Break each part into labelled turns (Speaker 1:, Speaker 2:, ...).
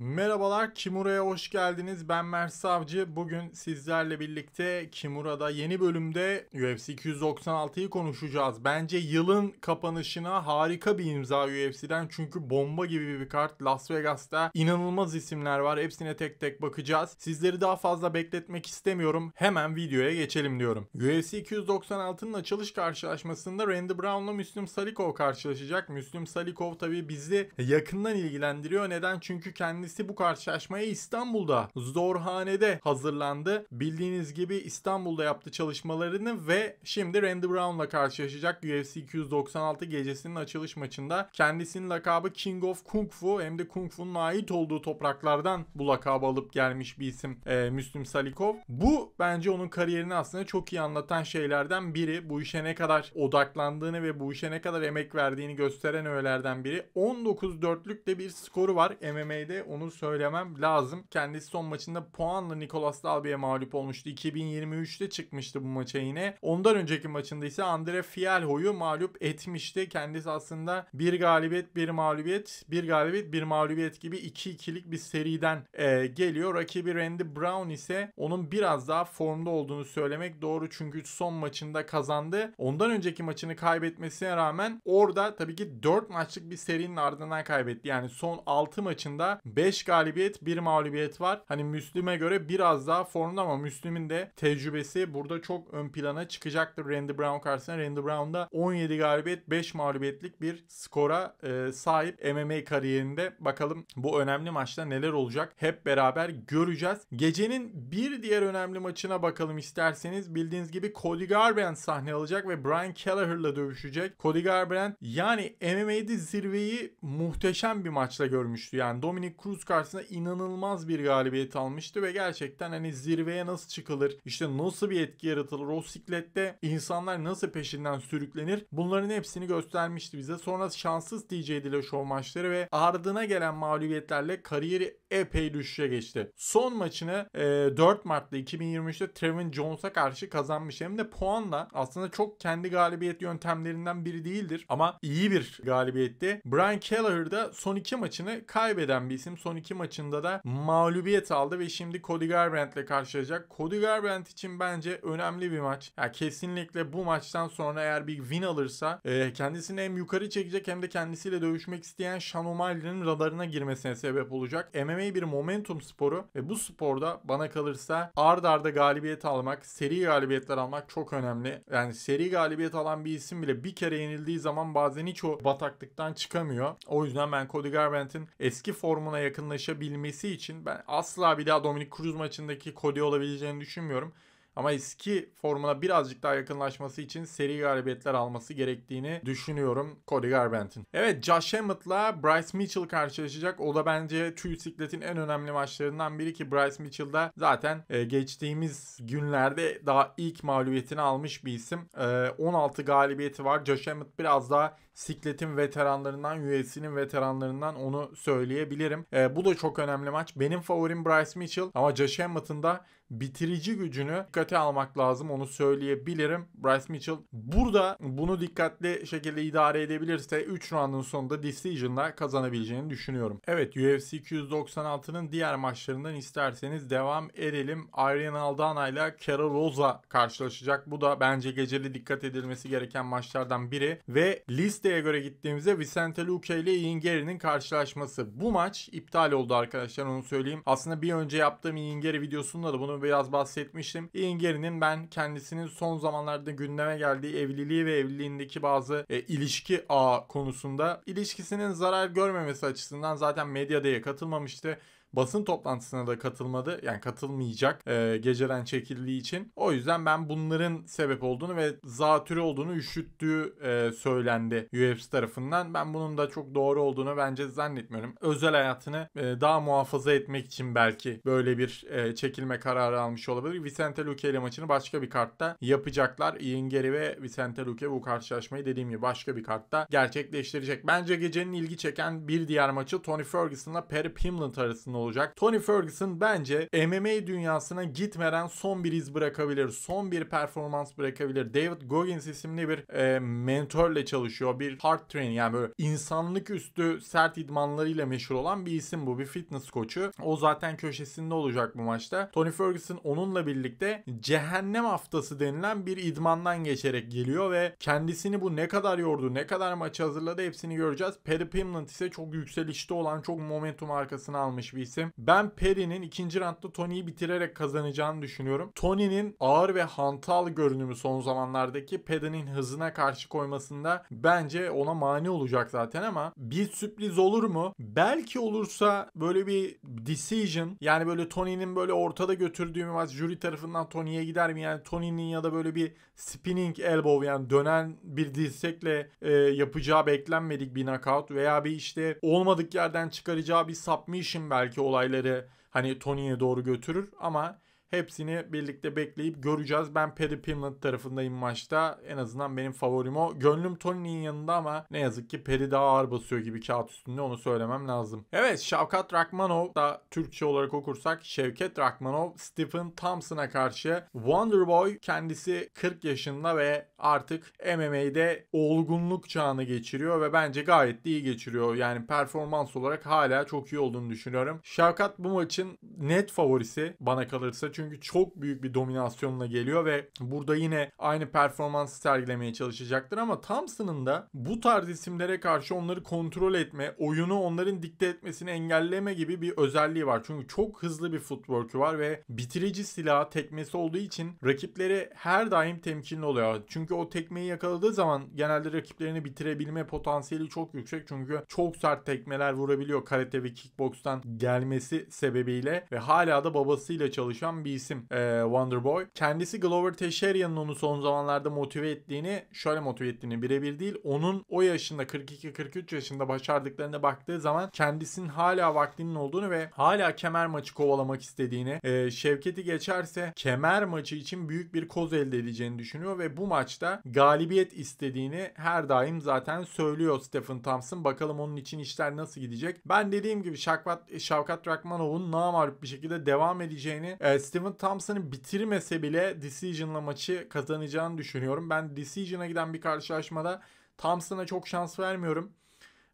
Speaker 1: Merhabalar Kimura'ya hoş geldiniz. Ben Mert Savcı. Bugün sizlerle birlikte Kimura'da yeni bölümde UFC 296'yı konuşacağız. Bence yılın kapanışına harika bir imza UFC'den. Çünkü bomba gibi bir kart Las Vegas'ta inanılmaz isimler var. Hepsine tek tek bakacağız. Sizleri daha fazla bekletmek istemiyorum. Hemen videoya geçelim diyorum. UFC 296'nın açılış karşılaşmasında Randy Brown'la Müslüm Salikov karşılaşacak. Müslüm Salikov tabii bizi yakından ilgilendiriyor. Neden? Çünkü kendisi serisi bu karşılaşmaya İstanbul'da Zorhane'de hazırlandı. Bildiğiniz gibi İstanbul'da yaptı çalışmalarını ve şimdi Randy Brown'la karşılaşacak UFC 296 gecesinin açılış maçında. Kendisinin lakabı King of Kung Fu hem de Kung Fu'nun ait olduğu topraklardan bu lakabı alıp gelmiş bir isim e, Müslüm Salikov. Bu bence onun kariyerini aslında çok iyi anlatan şeylerden biri. Bu işe ne kadar odaklandığını ve bu işe ne kadar emek verdiğini gösteren öğelerden biri. 19 dörtlük de bir skoru var MMA'de. Onu onu söylemem lazım. Kendisi son maçında puanla Nicolas Dalby'e mağlup olmuştu. 2023'te çıkmıştı bu maça yine. Ondan önceki maçında ise Andre Fialho'yu mağlup etmişti. Kendisi aslında bir galibiyet, bir mağlubiyet, bir galibiyet, bir mağlubiyet gibi 2-2'lik bir seriden e, geliyor. Rakibi Randy Brown ise onun biraz daha formda olduğunu söylemek doğru. Çünkü son maçında kazandı. Ondan önceki maçını kaybetmesine rağmen orada tabii ki 4 maçlık bir serinin ardından kaybetti. Yani son 6 maçında 5 5 galibiyet 1 mağlubiyet var. Hani Müslüm'e göre biraz daha formda ama Müslüm'ün de tecrübesi burada çok ön plana çıkacaktır Randy Brown karşısına. Randy da 17 galibiyet 5 mağlubiyetlik bir skora e, sahip MMA kariyerinde. Bakalım bu önemli maçta neler olacak hep beraber göreceğiz. Gecenin bir diğer önemli maçına bakalım isterseniz. Bildiğiniz gibi Cody Garbrandt sahne alacak ve Brian Kelleher'la dövüşecek. Cody Garbrandt yani MMA'de zirveyi muhteşem bir maçla görmüştü. Yani Dominic Cruz Cruz karşısında inanılmaz bir galibiyet almıştı ve gerçekten hani zirveye nasıl çıkılır, işte nasıl bir etki yaratılır, o siklette insanlar nasıl peşinden sürüklenir bunların hepsini göstermişti bize. Sonra şanssız DJ ile şov maçları ve ardına gelen mağlubiyetlerle kariyeri epey düşüşe geçti. Son maçını e, 4 Mart'ta 2023'te Trevin Jones'a karşı kazanmış hem de puanla aslında çok kendi galibiyet yöntemlerinden biri değildir ama iyi bir galibiyetti. Brian Kelleher son iki maçını kaybeden bir isim son iki maçında da mağlubiyet aldı ve şimdi Cody Garbrandt ile karşılaşacak. Cody Garbrandt için bence önemli bir maç. Yani kesinlikle bu maçtan sonra eğer bir win alırsa e, kendisini hem yukarı çekecek hem de kendisiyle dövüşmek isteyen Sean O'Malley'nin radarına girmesine sebep olacak. MMA bir momentum sporu ve bu sporda bana kalırsa ard arda galibiyet almak, seri galibiyetler almak çok önemli. Yani seri galibiyet alan bir isim bile bir kere yenildiği zaman bazen hiç o bataklıktan çıkamıyor. O yüzden ben Cody Garbrandt'in eski formuna yakın yakınlaşabilmesi için ben asla bir daha Dominic Cruz maçındaki Cody olabileceğini düşünmüyorum. Ama eski formuna birazcık daha yakınlaşması için seri galibiyetler alması gerektiğini düşünüyorum Cody Garbrandt Evet Josh Hammett'la Bryce Mitchell karşılaşacak. O da bence tüy sikletin en önemli maçlarından biri ki Bryce Mitchell da zaten e, geçtiğimiz günlerde daha ilk mağlubiyetini almış bir isim. E, 16 galibiyeti var. Josh Hammett biraz daha sikletin veteranlarından, UFC'nin veteranlarından onu söyleyebilirim. E, bu da çok önemli maç. Benim favorim Bryce Mitchell ama Josh Hammett'ın da bitirici gücünü dikkate almak lazım onu söyleyebilirim. Bryce Mitchell burada bunu dikkatli şekilde idare edebilirse 3 round'un sonunda decision'la kazanabileceğini düşünüyorum. Evet UFC 296'nın diğer maçlarından isterseniz devam edelim. Ariana Aldana ile Kara Rosa karşılaşacak. Bu da bence geceli dikkat edilmesi gereken maçlardan biri ve listeye göre gittiğimizde Vicente Luque ile Ian Gary'nin karşılaşması. Bu maç iptal oldu arkadaşlar onu söyleyeyim. Aslında bir önce yaptığım Ian Gary videosunda da bunu bunu biraz bahsetmiştim. Ian Gary'nin ben kendisinin son zamanlarda gündeme geldiği evliliği ve evliliğindeki bazı e, ilişki ağı konusunda ilişkisinin zarar görmemesi açısından zaten medyadaya katılmamıştı basın toplantısına da katılmadı. Yani katılmayacak e, geceden çekildiği için. O yüzden ben bunların sebep olduğunu ve zatürre olduğunu üşüttüğü e, söylendi UFC tarafından. Ben bunun da çok doğru olduğunu bence zannetmiyorum. Özel hayatını e, daha muhafaza etmek için belki böyle bir e, çekilme kararı almış olabilir. Vicente Luque ile maçını başka bir kartta yapacaklar. Ian Gary ve Vicente Luque bu karşılaşmayı dediğim gibi başka bir kartta gerçekleştirecek. Bence gecenin ilgi çeken bir diğer maçı Tony Ferguson ile Perry Pimlet arasında olacak. Tony Ferguson bence MMA dünyasına gitmeden son bir iz bırakabilir. Son bir performans bırakabilir. David Goggins isimli bir e, mentorla çalışıyor. Bir hard training yani böyle insanlık üstü sert idmanlarıyla meşhur olan bir isim bu. Bir fitness koçu. O zaten köşesinde olacak bu maçta. Tony Ferguson onunla birlikte cehennem haftası denilen bir idmandan geçerek geliyor ve kendisini bu ne kadar yordu, ne kadar maçı hazırladı hepsini göreceğiz. Paddy Pimlet ise çok yükselişte olan, çok momentum arkasını almış bir isim. Ben Perry'nin ikinci rantta Tony'yi bitirerek kazanacağını düşünüyorum. Tony'nin ağır ve hantal görünümü son zamanlardaki Paddy'nin hızına karşı koymasında bence ona mani olacak zaten ama bir sürpriz olur mu? Belki olursa böyle bir decision yani böyle Tony'nin böyle ortada götürdüğü maç jüri tarafından Tony'ye gider mi? Yani Tony'nin ya da böyle bir spinning elbow yani dönen bir dirsekle e, yapacağı beklenmedik bir knockout veya bir işte olmadık yerden çıkaracağı bir submission belki olayları hani Tony'ye doğru götürür ama Hepsini birlikte bekleyip göreceğiz. Ben Perry Pimlet tarafındayım maçta. En azından benim favorim o. Gönlüm Tony'nin yanında ama ne yazık ki Perry daha ağır basıyor gibi kağıt üstünde onu söylemem lazım. Evet Şavkat Rakmanov da Türkçe olarak okursak Şevket Rakmanov Stephen Thompson'a karşı Wonderboy kendisi 40 yaşında ve artık MMA'de olgunluk çağını geçiriyor ve bence gayet de iyi geçiriyor. Yani performans olarak hala çok iyi olduğunu düşünüyorum. Şavkat bu maçın net favorisi bana kalırsa çünkü çünkü çok büyük bir dominasyonla geliyor ve burada yine aynı performansı sergilemeye çalışacaktır ama Thompson'ın da bu tarz isimlere karşı onları kontrol etme, oyunu onların dikte etmesini engelleme gibi bir özelliği var. Çünkü çok hızlı bir footwork'ü var ve bitirici silahı tekmesi olduğu için rakipleri her daim temkinli oluyor. Çünkü o tekmeyi yakaladığı zaman genelde rakiplerini bitirebilme potansiyeli çok yüksek. Çünkü çok sert tekmeler vurabiliyor karate ve kickbox'tan gelmesi sebebiyle ve hala da babasıyla çalışan bir bir isim e, Boy Kendisi Glover Teixeira'nın onu son zamanlarda motive ettiğini, şöyle motive ettiğini birebir değil, onun o yaşında 42-43 yaşında başardıklarına baktığı zaman kendisinin hala vaktinin olduğunu ve hala kemer maçı kovalamak istediğini, e, Şevket'i geçerse kemer maçı için büyük bir koz elde edeceğini düşünüyor ve bu maçta galibiyet istediğini her daim zaten söylüyor Stephen Thompson. Bakalım onun için işler nasıl gidecek. Ben dediğim gibi Şakvat, Şavkat Rakmanov'un namalup bir şekilde devam edeceğini, e, Stephen Steven Thompson'ı bitirmese bile Decision'la maçı kazanacağını düşünüyorum. Ben Decision'a giden bir karşılaşmada Thompson'a çok şans vermiyorum.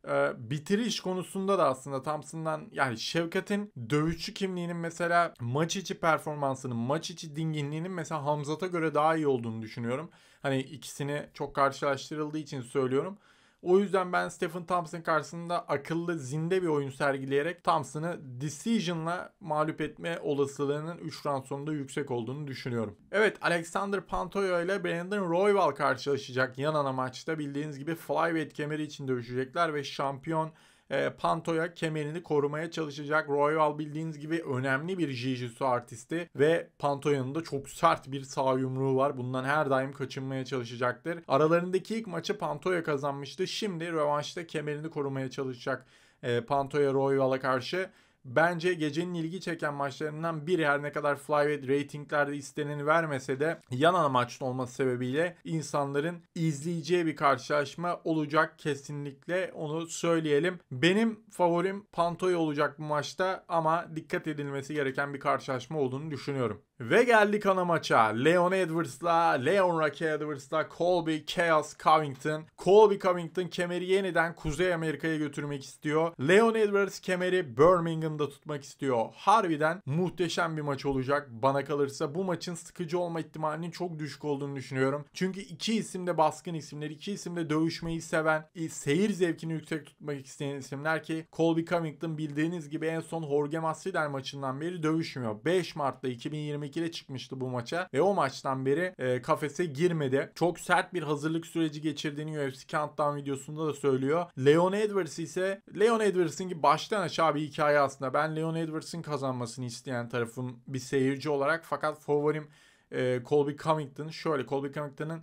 Speaker 1: Ee, bitiriş konusunda da aslında Thompson'dan yani Şevkat'in dövüşçü kimliğinin mesela maç içi performansının, maç içi dinginliğinin mesela Hamzat'a göre daha iyi olduğunu düşünüyorum. Hani ikisini çok karşılaştırıldığı için söylüyorum. O yüzden ben Stephen Thompson karşısında akıllı, zinde bir oyun sergileyerek Thompson'ı Decision'la mağlup etme olasılığının 3 round sonunda yüksek olduğunu düşünüyorum. Evet Alexander Pantoja ile Brandon Royval karşılaşacak yan ana maçta. Bildiğiniz gibi flyweight kemeri için dövüşecekler ve şampiyon e, Panto'ya kemerini korumaya çalışacak. Royal bildiğiniz gibi önemli bir Jiu-Jitsu artisti ve Panto'nun da çok sert bir sağ yumruğu var. Bundan her daim kaçınmaya çalışacaktır. Aralarındaki ilk maçı Panto'ya kazanmıştı. Şimdi rövanşta kemerini korumaya çalışacak e, Pantoya Royal'a karşı. Bence gecenin ilgi çeken maçlarından biri her ne kadar flyweight ratinglerde isteneni vermese de yan ana maçta olması sebebiyle insanların izleyeceği bir karşılaşma olacak kesinlikle onu söyleyelim. Benim favorim Pantoy olacak bu maçta ama dikkat edilmesi gereken bir karşılaşma olduğunu düşünüyorum. Ve geldik ana maça. Leon Edwards'la, Leon Rocky Edwards'la Colby Chaos Covington. Colby Covington kemeri yeniden Kuzey Amerika'ya götürmek istiyor. Leon Edwards kemeri Birmingham yanında tutmak istiyor. Harbiden muhteşem bir maç olacak bana kalırsa. Bu maçın sıkıcı olma ihtimalinin çok düşük olduğunu düşünüyorum. Çünkü iki isim de baskın isimler, iki isim de dövüşmeyi seven, e, seyir zevkini yüksek tutmak isteyen isimler ki Colby Covington bildiğiniz gibi en son Jorge Masvidal maçından beri dövüşmüyor. 5 Mart'ta 2022'de çıkmıştı bu maça ve o maçtan beri e, kafese girmedi. Çok sert bir hazırlık süreci geçirdiğini UFC Countdown videosunda da söylüyor. Leon Edwards ise Leon Edwards'ın gibi baştan aşağı bir hikaye aslında aslında. Ben Leon Edwards'ın kazanmasını isteyen tarafın bir seyirci olarak. Fakat favorim e, Colby Covington. Şöyle Colby Covington'ın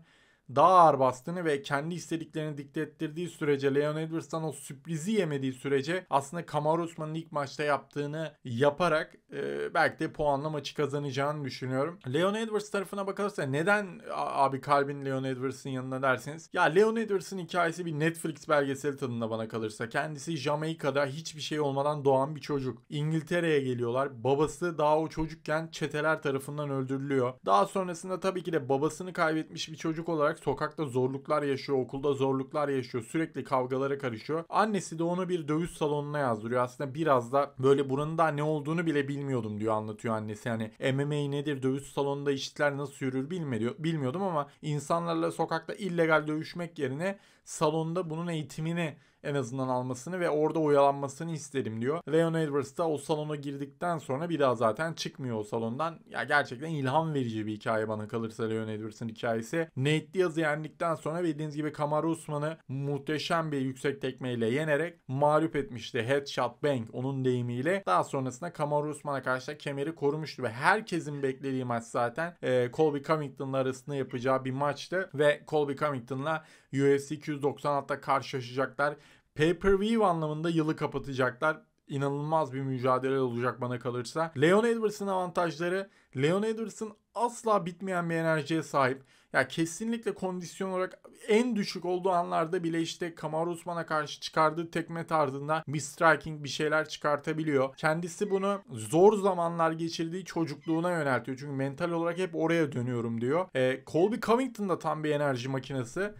Speaker 1: daha ağır bastığını ve kendi istediklerini dikte ettirdiği sürece Leon Edwards'tan o sürprizi yemediği sürece aslında Kamar Osman'ın ilk maçta yaptığını yaparak e, belki de puanla maçı kazanacağını düşünüyorum. Leon Edwards tarafına bakarsa neden abi kalbin Leon Edwards'ın yanına dersiniz? ya Leon Edwards'ın hikayesi bir Netflix belgeseli tadında bana kalırsa kendisi Jamaika'da hiçbir şey olmadan doğan bir çocuk. İngiltere'ye geliyorlar. Babası daha o çocukken çeteler tarafından öldürülüyor. Daha sonrasında tabii ki de babasını kaybetmiş bir çocuk olarak olarak sokakta zorluklar yaşıyor, okulda zorluklar yaşıyor, sürekli kavgalara karışıyor. Annesi de onu bir dövüş salonuna yazdırıyor. Aslında biraz da böyle buranın da ne olduğunu bile bilmiyordum diyor anlatıyor annesi. Yani MMA nedir, dövüş salonunda işler nasıl yürür bilmiyor, bilmiyordum ama insanlarla sokakta illegal dövüşmek yerine salonda bunun eğitimini en azından almasını ve orada oyalanmasını isterim diyor. Leon Edwards da o salona girdikten sonra bir daha zaten çıkmıyor o salondan. Ya gerçekten ilham verici bir hikaye bana kalırsa Leon Edwards'ın hikayesi. Nate Diaz'ı yendikten sonra bildiğiniz gibi Kamaru Usman'ı muhteşem bir yüksek tekmeyle yenerek mağlup etmişti. Headshot Bang onun deyimiyle. Daha sonrasında Kamaru Usman'a karşı da kemeri korumuştu ve herkesin beklediği maç zaten e, Colby Covington'la arasında yapacağı bir maçtı ve Colby Covington'la UFC 296'da karşılaşacaklar. Pay-per-view anlamında yılı kapatacaklar inanılmaz bir mücadele olacak bana kalırsa. Leon Edwards'ın avantajları Leon Edwards'ın asla bitmeyen bir enerjiye sahip. Ya kesinlikle kondisyon olarak en düşük olduğu anlarda bile işte Kamaru Usman'a karşı çıkardığı tekme tarzında bir striking bir şeyler çıkartabiliyor. Kendisi bunu zor zamanlar geçirdiği çocukluğuna yöneltiyor. Çünkü mental olarak hep oraya dönüyorum diyor. E, Colby Covington da tam bir enerji makinesi.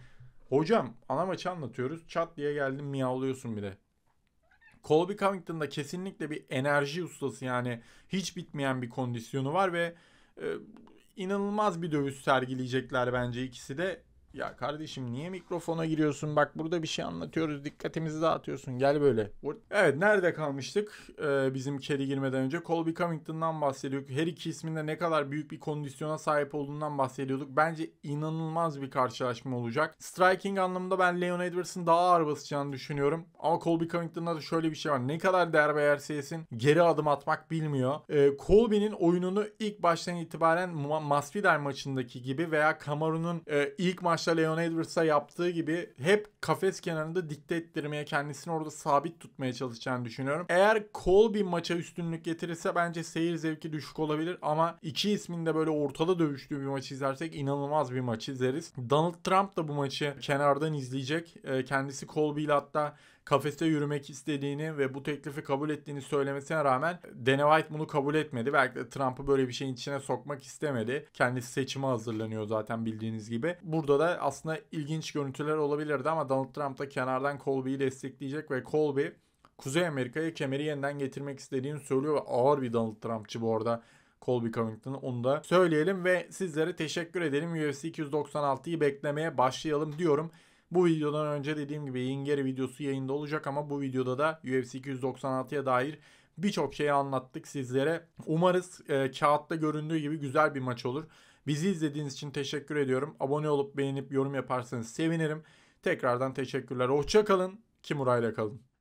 Speaker 1: Hocam ana maçı anlatıyoruz. Çat diye geldim miyavlıyorsun de Colby Covington da kesinlikle bir enerji ustası yani hiç bitmeyen bir kondisyonu var ve e, inanılmaz bir dövüş sergileyecekler bence ikisi de. Ya kardeşim niye mikrofona giriyorsun? Bak burada bir şey anlatıyoruz. Dikkatimizi dağıtıyorsun. Gel böyle. Evet nerede kalmıştık? Ee, bizim içeri girmeden önce Colby Covington'dan bahsediyorduk. Her iki isminde ne kadar büyük bir kondisyona sahip olduğundan bahsediyorduk. Bence inanılmaz bir karşılaşma olacak. Striking anlamında ben Leon Edwards'ın daha ağır basacağını düşünüyorum. Ama Colby Covington'da da şöyle bir şey var. Ne kadar derbe yerse yesin geri adım atmak bilmiyor. Ee, Colby'nin oyununu ilk baştan itibaren Masvidal maçındaki gibi veya Kamaru'nun e, ilk maç maçta Leon Edwards'a yaptığı gibi hep kafes kenarında dikte ettirmeye kendisini orada sabit tutmaya çalışacağını düşünüyorum. Eğer Cole bir maça üstünlük getirirse bence seyir zevki düşük olabilir ama iki ismin de böyle ortada dövüştüğü bir maç izlersek inanılmaz bir maç izleriz. Donald Trump da bu maçı kenardan izleyecek. Ee, kendisi Colby ile hatta kafeste yürümek istediğini ve bu teklifi kabul ettiğini söylemesine rağmen Dana White bunu kabul etmedi. Belki de Trump'ı böyle bir şeyin içine sokmak istemedi. Kendisi seçime hazırlanıyor zaten bildiğiniz gibi. Burada da aslında ilginç görüntüler olabilirdi ama Donald Trump da kenardan Colby'yi destekleyecek ve Colby Kuzey Amerika'ya kemeri yeniden getirmek istediğini söylüyor ve ağır bir Donald Trumpçı bu arada Colby Covington onu da söyleyelim ve sizlere teşekkür edelim. UFC 296'yı beklemeye başlayalım diyorum. Bu videodan önce dediğim gibi Yingeri videosu yayında olacak ama bu videoda da UFC 296'ya dair birçok şeyi anlattık sizlere. Umarız e, kağıtta göründüğü gibi güzel bir maç olur. Bizi izlediğiniz için teşekkür ediyorum. Abone olup beğenip yorum yaparsanız sevinirim. Tekrardan teşekkürler. Hoşça Hoşçakalın. Kimura'yla kalın.